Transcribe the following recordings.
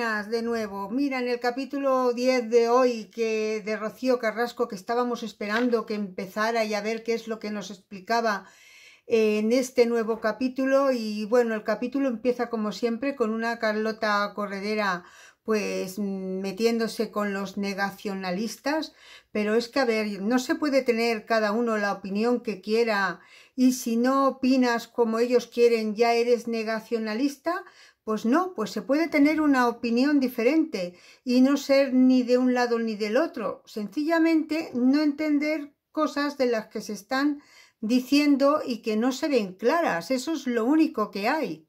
de nuevo. Mira, en el capítulo 10 de hoy que de Rocío Carrasco que estábamos esperando que empezara y a ver qué es lo que nos explicaba en este nuevo capítulo y bueno, el capítulo empieza como siempre con una Carlota Corredera pues metiéndose con los negacionalistas, pero es que a ver, no se puede tener cada uno la opinión que quiera y si no opinas como ellos quieren ya eres negacionalista, pues no, pues se puede tener una opinión diferente y no ser ni de un lado ni del otro. Sencillamente no entender cosas de las que se están diciendo y que no se ven claras. Eso es lo único que hay.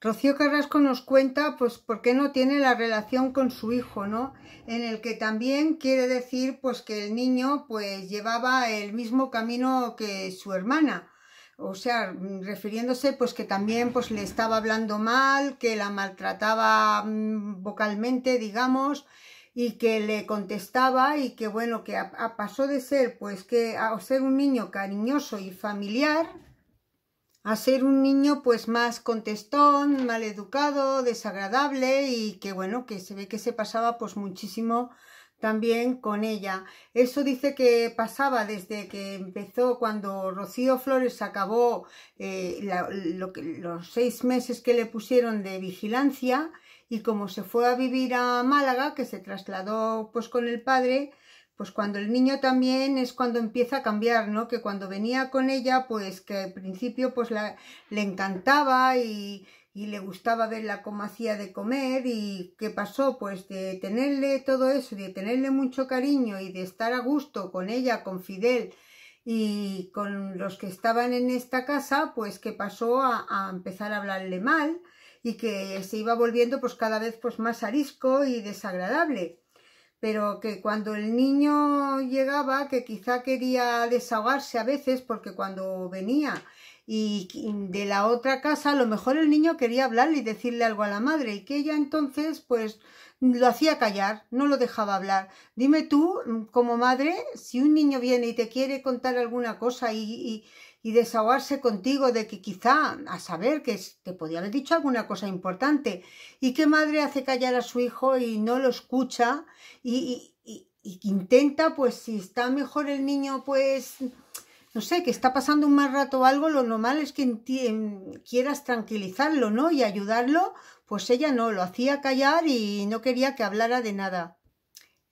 Rocío Carrasco nos cuenta pues por qué no tiene la relación con su hijo, ¿no? En el que también quiere decir pues que el niño pues llevaba el mismo camino que su hermana o sea, mm, refiriéndose pues que también pues le estaba hablando mal, que la maltrataba mm, vocalmente, digamos, y que le contestaba y que bueno, que pasó de ser pues que a ser un niño cariñoso y familiar a ser un niño pues más contestón, maleducado, desagradable y que bueno, que se ve que se pasaba pues muchísimo también con ella. Eso dice que pasaba desde que empezó, cuando Rocío Flores acabó eh, los seis meses que le pusieron de vigilancia y como se fue a vivir a Málaga, que se trasladó pues con el padre, pues cuando el niño también es cuando empieza a cambiar, ¿no? Que cuando venía con ella, pues que al principio pues le encantaba y y le gustaba verla cómo hacía de comer y qué pasó, pues de tenerle todo eso, de tenerle mucho cariño y de estar a gusto con ella, con Fidel y con los que estaban en esta casa, pues que pasó a, a empezar a hablarle mal y que se iba volviendo pues cada vez pues más arisco y desagradable pero que cuando el niño llegaba, que quizá quería desahogarse a veces, porque cuando venía y mm, de la otra casa a lo mejor el niño quería hablarle y decirle algo a la madre y que ella entonces pues lo hacía callar, no lo dejaba hablar. Dime tú, mm, como madre, si un niño viene y te quiere contar alguna cosa y, y, desahogarse contigo de que quizá, a saber, que te podía haber dicho alguna cosa importante, y qué madre hace callar a su hijo y no lo escucha y intenta, pues si está mejor el niño, pues no sé, que está pasando un mal rato algo, lo normal es que em, quieras tranquilizarlo, ¿no? Y ayudarlo, pues ella no, lo hacía callar y no quería que hablara de nada.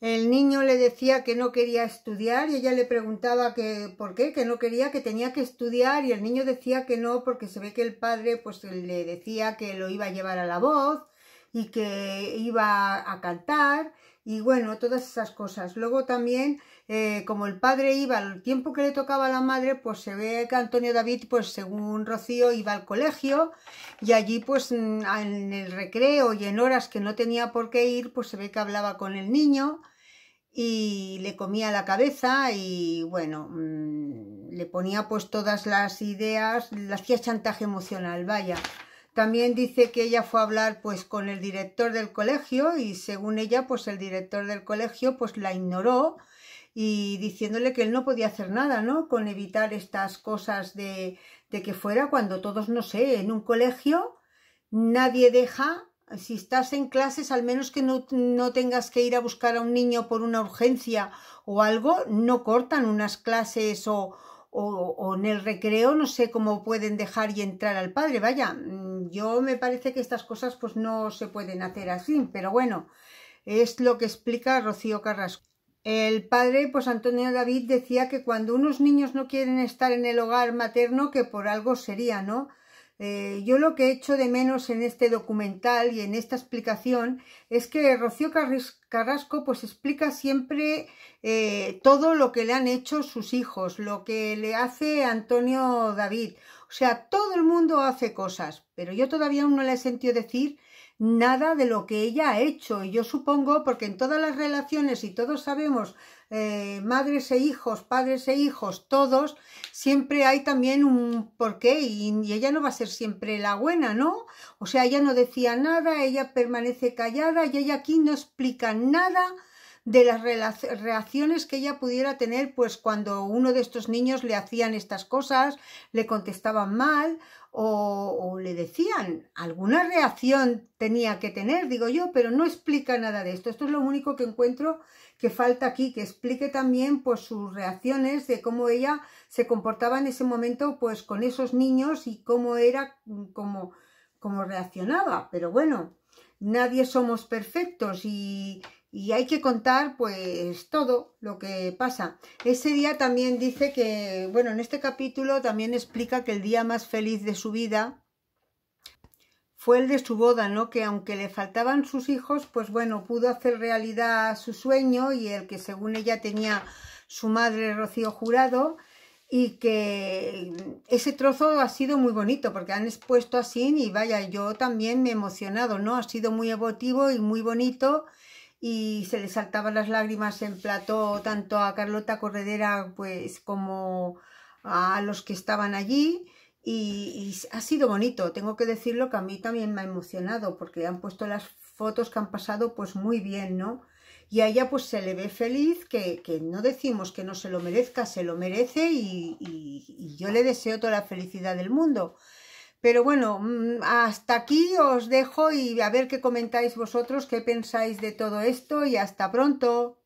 El niño le decía que no quería estudiar y ella le preguntaba que por qué, que no quería, que tenía que estudiar y el niño decía que no porque se ve que el padre pues le decía que lo iba a llevar a la voz y que iba a cantar y bueno, todas esas cosas. Luego también, eh, como el padre iba al tiempo que le tocaba a la madre, pues se ve que Antonio David, pues según Rocío, iba al colegio y allí pues mm, en el recreo y en horas que no tenía por qué ir, pues se ve que hablaba con el niño y le comía la cabeza y bueno, mm, le ponía pues todas las ideas, le hacía chantaje emocional, vaya. También dice que ella fue a hablar pues con el director del colegio y según ella pues el director del colegio pues la ignoró y diciéndole que él no podía hacer nada, ¿no? Con evitar estas cosas de, de que fuera cuando todos, no sé, en un colegio nadie deja, si estás en clases, al menos que no, no tengas que ir a buscar a un niño por una urgencia o algo, no cortan unas clases o, o, en el recreo no sé cómo pueden dejar y entrar al padre. Vaya, mm, yo me parece que estas cosas pues no se pueden hacer así, pero bueno, es lo que explica Rocío Carrasco. El padre, pues Antonio David decía que cuando unos niños no quieren estar en el hogar materno, que por algo sería, ¿no? Eh, yo lo que he hecho de menos en este documental y en esta explicación es que Rocío Carrasco pues explica siempre eh, todo lo que le han hecho sus hijos, lo que le hace Antonio David. O sea, todo el mundo hace cosas, pero yo todavía aún no le he sentido decir nada de lo que ella ha hecho. Y yo supongo, porque en todas las relaciones, y todos sabemos, eh, madres e hijos, padres e hijos, todos, siempre hay también un porqué, y, y ella no va a ser siempre la buena, ¿no? O sea, ella no decía nada, ella permanece callada, y ella aquí no explica nada de las reacciones que ella pudiera tener pues cuando uno de estos niños le hacían estas cosas, le contestaban mal o, le decían alguna reacción tenía que tener, digo yo, pero no explica nada de esto. Esto es lo único que encuentro que falta aquí, que explique también pues sus reacciones de cómo ella se comportaba en ese momento pues con esos niños y cómo era, cómo, cómo reaccionaba, pero bueno nadie somos perfectos y, y hay que contar pues todo lo que pasa. Ese día también dice que, bueno, en este capítulo también explica que el día más feliz de su vida fue el de su boda, ¿no? Que aunque le faltaban sus hijos, pues bueno, pudo hacer realidad su sueño y el que según ella tenía su madre Rocío Jurado y que ese trozo ha sido muy bonito porque han expuesto así y vaya, yo también me he emocionado, ¿no? Ha sido muy emotivo y muy bonito y se le saltaban las lágrimas en plató tanto a Carlota Corredera pues como a los que estaban allí y, ha sido bonito, tengo que decirlo que a mí también me ha emocionado porque han puesto las fotos que han pasado pues muy bien, ¿no? Y a ella pues se le ve feliz, que, que no decimos que no se lo merezca, se lo merece y yo le deseo toda la felicidad del mundo. Pero bueno, mm, hasta aquí os dejo y a ver qué comentáis vosotros, qué pensáis de todo esto y hasta pronto.